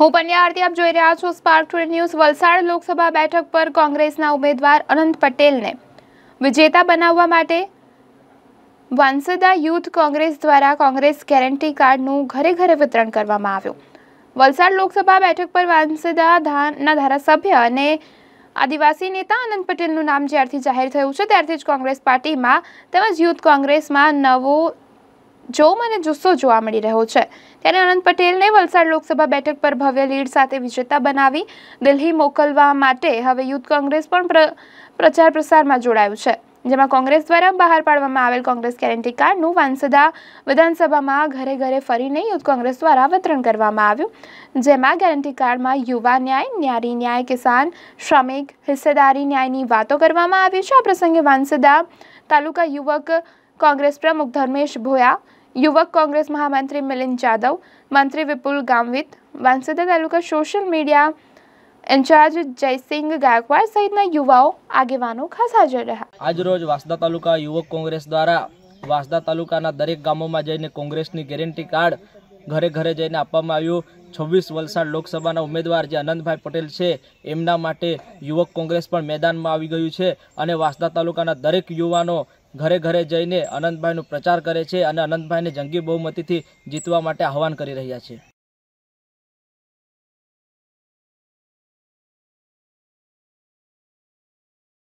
હું પન્યા આરતી આપ જોઈ રહ્યા છો spark today news Valsad Lok Sabha બેઠક પર કોંગ્રેસના ઉમેદવાર અનંત પટેલને વિજેતા બનાવવા માટે વાંસદા યુથ કોંગ્રેસ દ્વારા કોંગ્રેસ ગેરંટી કાર્ડનું ઘરે ઘરે વિતરણ કરવામાં આવ્યું વલસાડ લોકસભા બેઠક પર વાંસદા ધાનના ધારાસભ્ય અને આદિવાસી નેતા અનંત પટેલનું નામ જ્યારથી જાહેર થયું છે ત્યારથી જ કોંગ્રેસ પાર્ટીમાં તેમજ યુથ કોંગ્રેસમાં નવો જોમ અને જુસ્સો જોવા મળી રહ્યો છે ત્યારે અનંત પટેલને વલસાડ લોકસભા બેઠક પર ભવ્ય લીડ સાથે વિજેતા બનાવી દિલ્હી મોકલવા માટે હવે યુથ કોંગ્રેસ પણ પ્રચાર પ્રસારમાં જોડાયું છે જેમાં કોંગ્રેસ દ્વારા બહાર પાડવામાં આવેલ કોંગ્રેસ ગેરંટી કાર્ડનું વાંસદા વિધાનસભામાં ઘરે ઘરે ફરીને યુથ કોંગ્રેસ દ્વારા વિતરણ કરવામાં આવ્યું જેમાં ગેરંટી કાર્ડમાં યુવા ન્યાય ન્યારી ન્યાય કિસાન શ્રમિક હિસ્સેદારી ન્યાયની વાતો કરવામાં આવી છે આ પ્રસંગે વાંસદા તાલુકા યુવક કોંગ્રેસ પ્રમુખ ધર્મેશ ભોયા યુવક કોંગ્રેસ મહામંત્રી મિલિંદ જાદવ મંત્રી Vipul Gamit Vansda taluka social media incharge Jaysinh Gaikwad સહિતના યુવાઓ આગેવાનો ખાસ હાજર રહ્યા આજરોજ વાંસદા તાલુકા યુવક કોંગ્રેસ દ્વારા વાંસદા તાલુકાના દરેક ગામોમાં જઈને કોંગ્રેસની ગેરંટી કાર્ડ ઘરે ઘરે જઈને આપવામાં આવ્યું છવ્વીસ વલસાડ લોકસભાના ઉમેદવાર જે અનંતભાઈ પટેલ છે એમના માટે યુવક કોંગ્રેસ પણ મેદાનમાં આવી ગયું છે અને વાંસદા તાલુકાના દરેક યુવાનો ઘરે ઘરે જઈને અનંતભાઈનો પ્રચાર કરે છે અને અનંતભાઈને જંગી બહુમતીથી જીતવા માટે આહવાન કરી રહ્યા છે